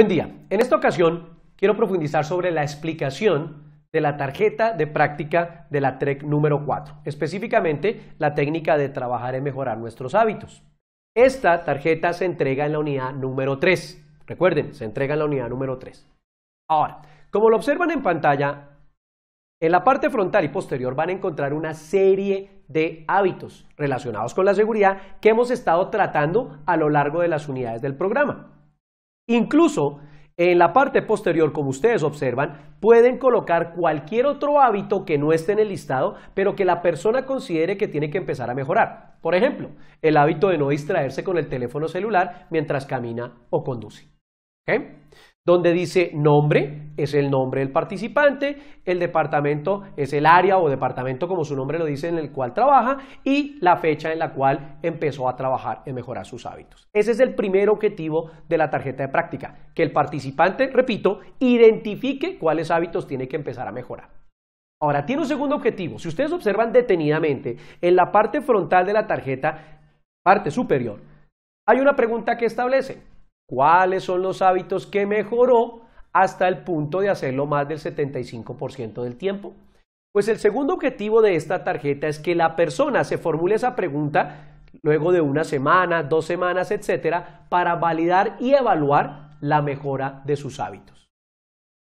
Buen día. En esta ocasión quiero profundizar sobre la explicación de la tarjeta de práctica de la TREC número 4, específicamente la técnica de trabajar en mejorar nuestros hábitos. Esta tarjeta se entrega en la unidad número 3. Recuerden, se entrega en la unidad número 3. Ahora, como lo observan en pantalla, en la parte frontal y posterior van a encontrar una serie de hábitos relacionados con la seguridad que hemos estado tratando a lo largo de las unidades del programa. Incluso en la parte posterior, como ustedes observan, pueden colocar cualquier otro hábito que no esté en el listado, pero que la persona considere que tiene que empezar a mejorar. Por ejemplo, el hábito de no distraerse con el teléfono celular mientras camina o conduce donde dice nombre, es el nombre del participante, el departamento es el área o departamento como su nombre lo dice en el cual trabaja y la fecha en la cual empezó a trabajar en mejorar sus hábitos. Ese es el primer objetivo de la tarjeta de práctica, que el participante, repito, identifique cuáles hábitos tiene que empezar a mejorar. Ahora, tiene un segundo objetivo. Si ustedes observan detenidamente, en la parte frontal de la tarjeta, parte superior, hay una pregunta que establece cuáles son los hábitos que mejoró hasta el punto de hacerlo más del 75% del tiempo. Pues el segundo objetivo de esta tarjeta es que la persona se formule esa pregunta luego de una semana, dos semanas, etcétera, para validar y evaluar la mejora de sus hábitos.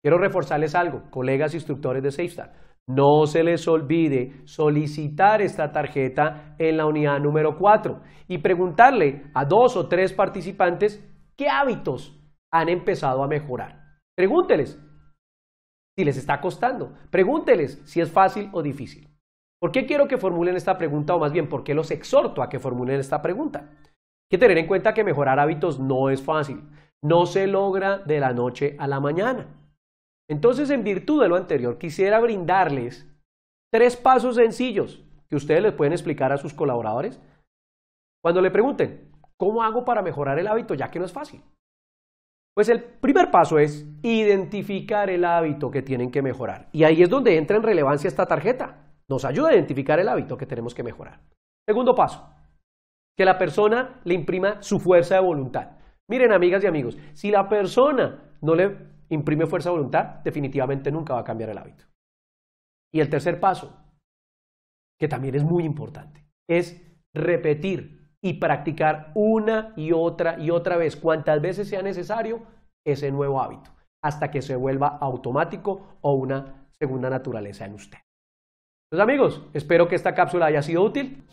Quiero reforzarles algo, colegas instructores de SafeStar. No se les olvide solicitar esta tarjeta en la unidad número 4 y preguntarle a dos o tres participantes ¿Qué hábitos han empezado a mejorar? Pregúnteles si les está costando. Pregúnteles si es fácil o difícil. ¿Por qué quiero que formulen esta pregunta o más bien por qué los exhorto a que formulen esta pregunta? Hay que tener en cuenta que mejorar hábitos no es fácil. No se logra de la noche a la mañana. Entonces, en virtud de lo anterior, quisiera brindarles tres pasos sencillos que ustedes les pueden explicar a sus colaboradores cuando le pregunten, ¿Cómo hago para mejorar el hábito ya que no es fácil? Pues el primer paso es identificar el hábito que tienen que mejorar. Y ahí es donde entra en relevancia esta tarjeta. Nos ayuda a identificar el hábito que tenemos que mejorar. Segundo paso, que la persona le imprima su fuerza de voluntad. Miren, amigas y amigos, si la persona no le imprime fuerza de voluntad, definitivamente nunca va a cambiar el hábito. Y el tercer paso, que también es muy importante, es repetir y practicar una y otra y otra vez, cuantas veces sea necesario, ese nuevo hábito, hasta que se vuelva automático o una segunda naturaleza en usted. Los pues amigos, espero que esta cápsula haya sido útil.